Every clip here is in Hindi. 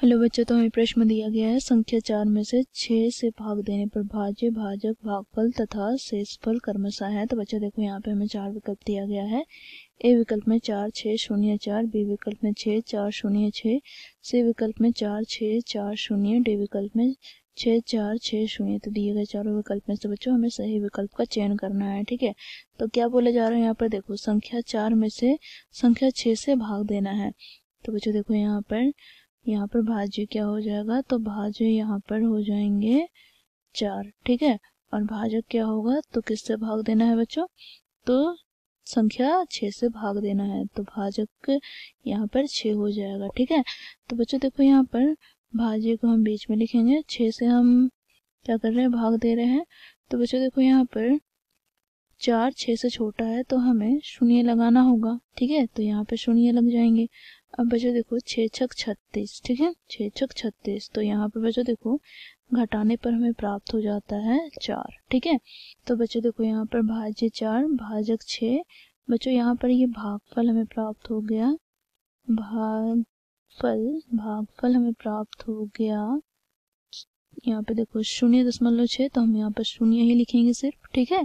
हेलो बच्चों तो हमें प्रश्न दिया गया है संख्या चार में से छह से भाग देने पर भाज्य भाजक भागफल तथा शेषफल कर्मशा है तो बच्चों देखो यहाँ पे हमें चार विकल्प दिया गया है ए विकल्प में चार छः शून्य चार बी विकल्प में छः चार शून्य छः सी विकल्प में चार छः चार शून्य डी विकल्प में छः चार छः शून्य तो दिए गए चारों विकल्प में से बच्चों हमें सही विकल्प का चयन करना है ठीक है तो क्या बोले जा रहा है यहाँ पर देखो संख्या चार में से संख्या छः से भाग देना है तो बच्चों देखो यहाँ पर यहाँ पर भाज्य क्या हो जाएगा तो भाज्य यहाँ पर हो जाएंगे चार ठीक है और भाजक क्या होगा तो किससे भाग देना है बच्चों तो संख्या छः से भाग देना है तो भाजक यहाँ पर छः हो जाएगा ठीक है तो बच्चों देखो यहाँ पर भाज्य को हम बीच में लिखेंगे छः से हम क्या कर रहे हैं भाग दे रहे हैं तो बच्चों देखो यहाँ पर चार छः से छोटा है तो हमें शून्य लगाना होगा ठीक है तो यहाँ पर शून्य लग जाएंगे अब बच्चों देखो छः छक छत्तीस ठीक है छः छक छत्तीस तो यहाँ पे बच्चों देखो घटाने पर हमें प्राप्त हो जाता है चार ठीक है तो बच्चों देखो यहाँ पर भाज्य चार भाजक छः बच्चों यहाँ पर ये भागफल हमें प्राप्त हो गया भागफल भागफल हमें प्राप्त हो गया यहाँ पे देखो शून्य दशमलव छः तो हम यहाँ पर शून्य ही लिखेंगे सिर्फ ठीक है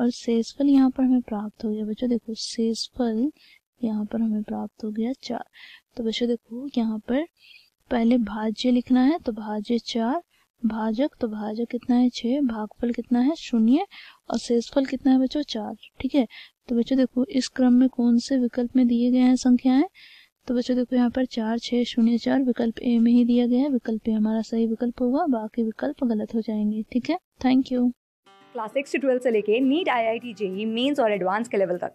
और शेषफल यहाँ पर हमें प्राप्त हो गया बच्चों देखो शेषफल यहाँ पर हमें प्राप्त हो गया चार तो बच्चों देखो यहाँ पर पहले भाज्य लिखना है तो भाज्य चार भाजक तो भाजक कितना है छः भागफल कितना है शून्य और शेषफल कितना है बच्चों चार ठीक है तो बच्चों देखो इस क्रम में कौन से विकल्प में दिए गए हैं संख्याएं तो बच्चों देखो यहाँ पर चार छः शून्य चार विकल्प ए में ही दिया गया है विकल्प ए हमारा सही विकल्प होगा बाकी विकल्प गलत हो जाएंगे ठीक है थैंक यू क्लास सिक्स से से लेके NEET I I T JEE mains और एडवांस के लेवल तक